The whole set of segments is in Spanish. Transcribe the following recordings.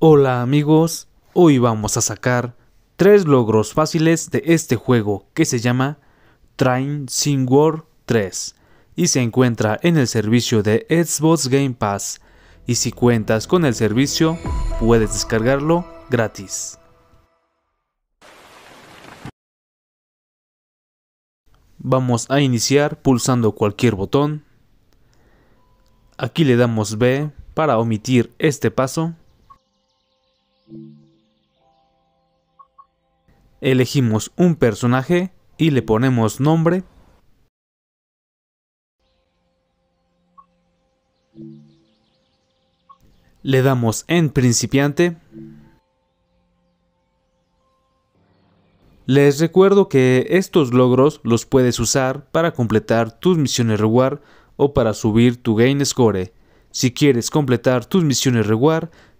Hola amigos, hoy vamos a sacar tres logros fáciles de este juego que se llama Train Sim World 3 y se encuentra en el servicio de Xbox Game Pass y si cuentas con el servicio puedes descargarlo gratis. Vamos a iniciar pulsando cualquier botón. Aquí le damos B para omitir este paso. Elegimos un personaje y le ponemos nombre. Le damos en principiante. Les recuerdo que estos logros los puedes usar para completar tus misiones reward o para subir tu gain score. Si quieres completar tus misiones reward,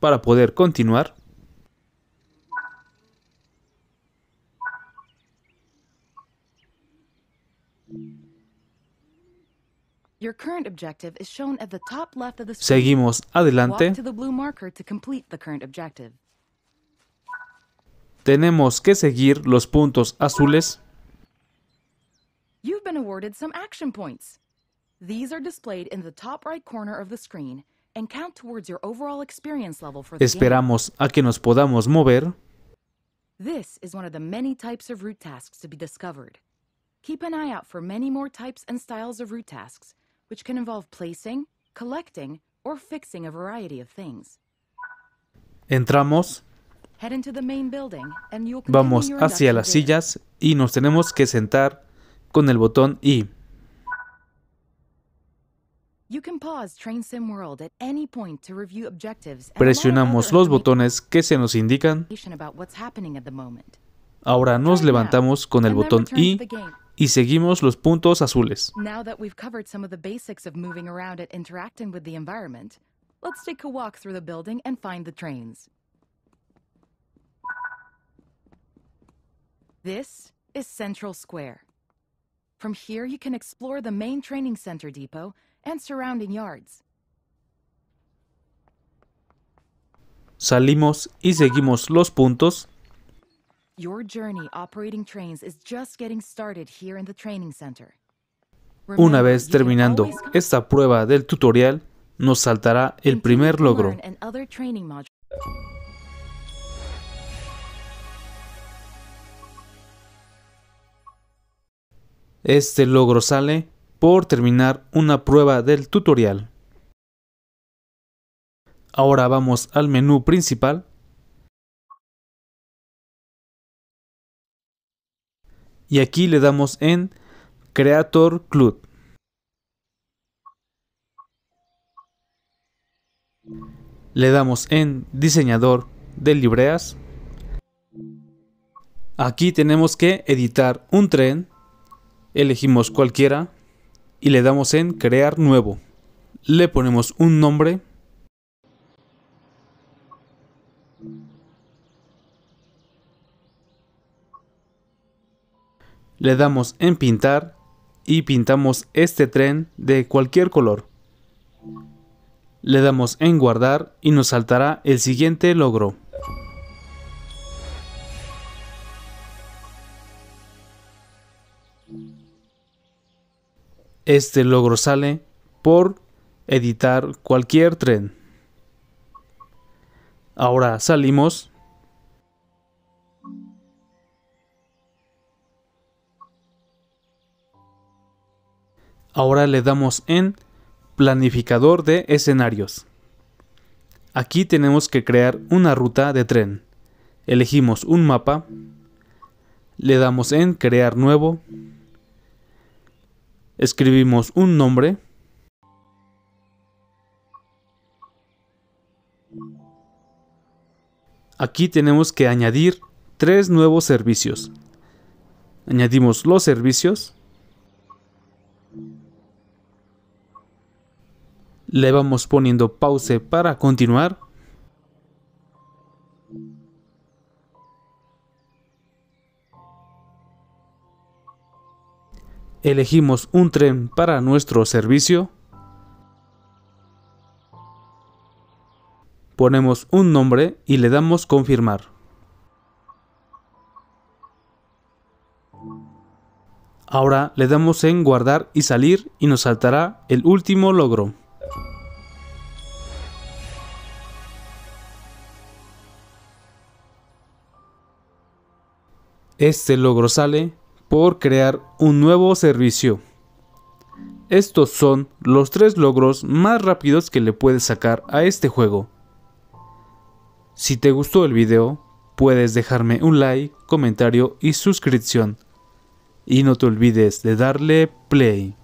para poder continuar. Seguimos adelante. Tenemos que seguir los puntos azules. You've been awarded some action points. These are displayed in the top right corner of the screen Esperamos a que nos podamos mover. This is one of the many types of root tasks to be discovered. Keep an eye out for many more types and styles of root tasks, which can involve placing, collecting, or fixing a variety of things. Entramos. Vamos hacia las sillas y nos tenemos que sentar con el botón I. You can pause Train Sim World at any point to review objectives. Presionamos los botones que se nos indican. Ahora nos levantamos con el botón I y seguimos los puntos azules. Now that we've covered some of the basics of moving around and interacting with the environment, let's take a walk through the building and find the trains. This is Central Square. From here, you can explore the main training center depot and surrounding yards. Salimos y seguimos los puntos. Your journey operating trains is just getting started here in the training center. Una vez terminando esta prueba del tutorial, nos saltará el primer logro. Este logro sale por terminar una prueba del tutorial. Ahora vamos al menú principal. Y aquí le damos en Creator Club. Le damos en Diseñador de libreas. Aquí tenemos que editar un tren Elegimos cualquiera y le damos en crear nuevo. Le ponemos un nombre. Le damos en pintar y pintamos este tren de cualquier color. Le damos en guardar y nos saltará el siguiente logro. Este logro sale por editar cualquier tren. Ahora salimos. Ahora le damos en planificador de escenarios. Aquí tenemos que crear una ruta de tren. Elegimos un mapa. Le damos en crear nuevo escribimos un nombre, Aquí tenemos que añadir tres nuevos servicios. Añadimos los servicios. Le vamos poniendo pause para continuar. elegimos un tren para nuestro servicio, ponemos un nombre y le damos confirmar. Ahora le damos en guardar y salir y nos saltará el último logro. Este logro sale por crear un nuevo servicio. Estos son los tres logros más rápidos que le puedes sacar a este juego. Si te gustó el video, puedes dejarme un like, comentario y suscripción. Y no te olvides de darle play.